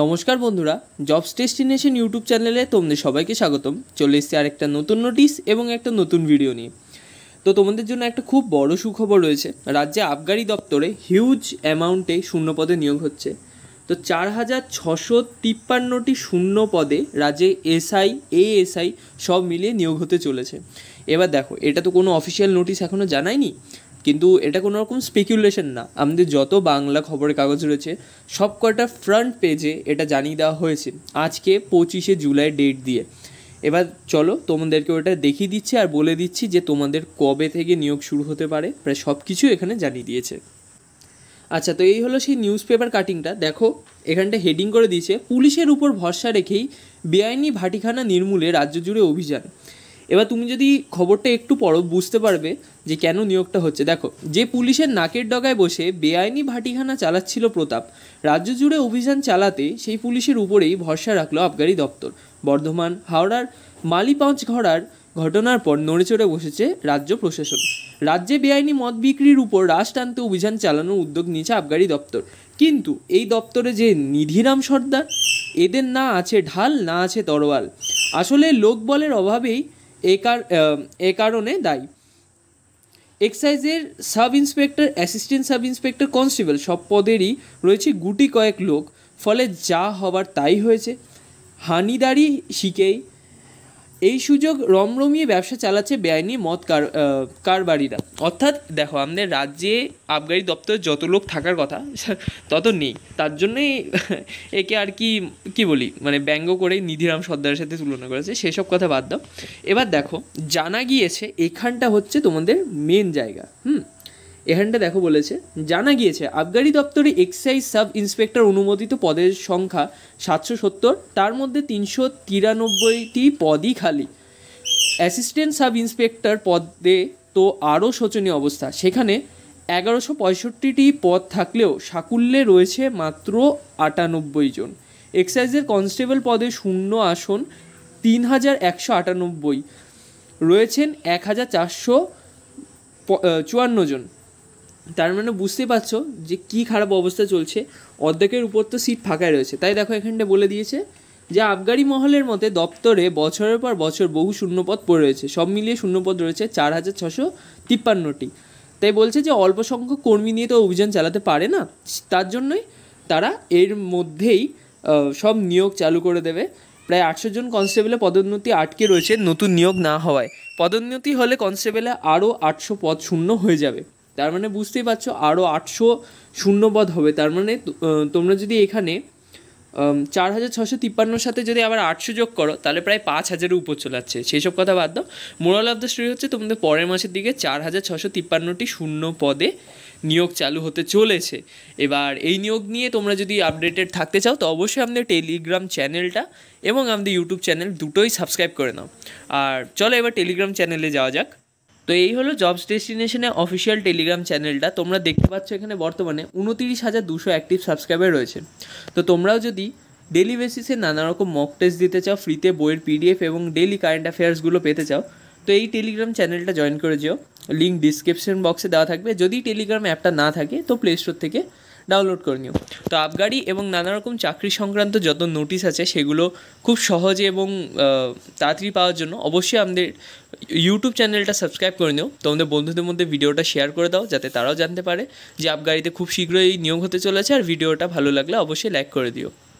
নমস্কার বন্ধুরা jobs destination YouTube চ্যানেলে তোমাদের সবাইকে স্বাগতম চলে এসেছি আর একটা নতুন নোটিশ এবং একটা নতুন ভিডিও নিয়ে তো তোমাদের জন্য একটা খুব বড় সুখবর রয়েছে রাজ্যে আবগারি দপ্তরে হিউজ অ্যামাউন্টে শূন্য পদে নিয়োগ হচ্ছে তো চার হাজার ছশো তিপ্পান্নটি শূন্য পদে রাজ্যে এসআই এসআই সব মিলিয়ে নিয়োগ হতে চলেছে এবার দেখো এটা তো কোনো অফিসিয়াল নোটিশ এখনও জানায়নি কিন্তু এটা কোনো রকম স্পেকুলেশন না আমাদের যত বাংলা খবরের কাগজ রয়েছে সব কয়টা ফ্রন্ট পেজে এটা জানিয়ে দেওয়া হয়েছে আজকে পঁচিশে জুলাই ডেট দিয়ে এবার চলো তোমাদেরকে ওটা দেখিয়ে দিচ্ছি আর বলে দিচ্ছি যে তোমাদের কবে থেকে নিয়োগ শুরু হতে পারে প্রায় সব কিছু এখানে জানিয়ে দিয়েছে আচ্ছা তো এই হলো সেই নিউজ পেপার কাটিংটা দেখো এখানটা হেডিং করে দিয়েছে পুলিশের উপর ভরসা রেখেই বেআইনি ভাটিখানা নির্মূলে রাজ্য জুড়ে অভিযান এবার তুমি যদি খবরটা একটু পড়ো বুঝতে পারবে যে কেন নিয়োগটা হচ্ছে দেখো যে পুলিশের নাকের ডগায় বসে বেআইনি ভাটিখানা চালাচ্ছিল প্রতাপ রাজ্য জুড়ে অভিযান চালাতে সেই পুলিশের উপরেই ভরসা রাখলো আবগারি দপ্তর বর্ধমান হাওড়ার মালিপাঁচ ঘরার ঘটনার পর নড়েচড়ে বসেছে রাজ্য প্রশাসন রাজ্যে বেআইনি মদ বিক্রির উপর রাশ টানতে অভিযান চালানোর উদ্যোগ নিয়েছে আবগারি দপ্তর কিন্তু এই দপ্তরে যে নিধিরাম সর্দার এদের না আছে ঢাল না আছে তরোয়াল আসলে লোকবলের অভাবেই এ কারণে দায়ী এক্সাইজের sub inspector assistant sub inspector constable সব পদেরই রয়েছে গুটি কয়েক লোক ফলে যা হবার তাই হয়েছে হানিদারি শিখেই এই সুযোগ রমরমিয়ে ব্যবসা চালাচ্ছে বেআইনি মদ কার কারবারিরা অর্থাৎ দেখো আমাদের রাজ্যে আবগারি দপ্তরে যত লোক থাকার কথা তত নেই তার জন্যই একে আর কি কি বলি মানে ব্যঙ্গ করে নিধিরাম সর্দারের সাথে তুলনা করেছে সেসব কথা বাদ দাও এবার দেখো জানা গিয়েছে এখানটা হচ্ছে তোমাদের মেন জায়গা হুম এখানটা দেখো বলেছে জানা গিয়েছে আবগারি দপ্তরে এক্সাইজ সাব ইন্সপেক্টর অনুমোদিত পদের সংখ্যা সাতশো সত্তর তার মধ্যে তিনশো তিরানব্বইটি পদই খালি অ্যাসিস্ট্যান্ট সাব ইন্সপেক্টর পদে তো আরও শোচনীয় অবস্থা সেখানে এগারোশো পঁয়ষট্টিটি পদ থাকলেও সাকুল্যে রয়েছে মাত্র আটানব্বই জন এক্সাইজের কনস্টেবল পদে শূন্য আসন তিন হাজার একশো আটানব্বই রয়েছেন এক হাজার চারশো চুয়ান্ন জন তার মানে বুঝতেই পারছো যে কি খারাপ অবস্থা চলছে অর্ধেকের উপর তো সিট ফাঁকা রয়েছে তাই দেখো এখানটা বলে দিয়েছে যে আবগারি মহলের মতে দপ্তরে বছরের পর বছর বহু শূন্যপদ পড়ে রয়েছে সব মিলিয়ে শূন্যপদ রয়েছে চার হাজার ছশো তিপ্পান্নটি তাই বলছে যে অল্প সংখ্যক কর্মী নিয়ে তো অভিযান চালাতে পারে না তার জন্যই তারা এর মধ্যেই সব নিয়োগ চালু করে দেবে প্রায় আটশো জন কনস্টেবলে পদোন্নতি আটকে রয়েছে নতুন নিয়োগ না হওয়ায় পদোন্নতি হলে কনস্টেবলে আরও আটশো পদ শূন্য হয়ে যাবে তার মানে বুঝতেই পারছো আরও আটশো শূন্যপদ হবে তার মানে তোমরা যদি এখানে চার হাজার ছশো তিপ্পান্নর সাথে যদি আবার আটশো যোগ করো তাহলে প্রায় পাঁচ হাজারের উপর চলে যাচ্ছে সেই সব কথা বাদ দাও মোরাল অফ দ্য স্টোরি হচ্ছে তোমাদের পরের মাসের দিকে চার হাজার ছশো তিপ্পান্নটি শূন্য পদে নিয়োগ চালু হতে চলেছে এবার এই নিয়োগ নিয়ে তোমরা যদি আপডেটেড থাকতে চাও তো অবশ্যই আমাদের টেলিগ্রাম চ্যানেলটা এবং আমাদের ইউটিউব চ্যানেল দুটোই সাবস্ক্রাইব করে নাও আর চলো এবার টেলিগ্রাম চ্যানেলে যাওয়া যাক তো এই হলো জবস ডেস্টিনেশনের অফিসিয়াল টেলিগ্রাম চ্যানেলটা তোমরা দেখতে পাচ্ছ এখানে বর্তমানে উনতিরিশ হাজার দুশো অ্যাক্টিভ সাবস্ক্রাইবার রয়েছে তো তোমরাও যদি ডেলি বেসিসে নানা রকম মক টেস্ট দিতে চাও ফ্রিতে বইয়ের পিডিএফ এবং ডেলি কারেন্ট অ্যাফেয়ার্সগুলো পেতে চাও তো এই টেলিগ্রাম চ্যানেলটা জয়েন করে যেও লিঙ্ক ডিসক্রিপশন বক্সে দেওয়া থাকবে যদি টেলিগ্রাম অ্যাপটা না থাকে তো প্লে স্টোর থেকে ডাউনলোড করে নিও তো আবগারি এবং নানা রকম চাকরি সংক্রান্ত যত নোটিশ আছে সেগুলো খুব সহজে এবং তাড়াতাড়ি পাওয়ার জন্য অবশ্যই আমাদের ইউটিউব চ্যানেলটা সাবস্ক্রাইব করে নিও তোমাদের বন্ধুদের মধ্যে ভিডিওটা শেয়ার করে দাও যাতে তারাও জানতে পারে যে আবগারিতে খুব শীঘ্রই নিয়োগ হতে চলেছে আর ভিডিওটা ভালো লাগলে অবশ্যই লাইক করে দিও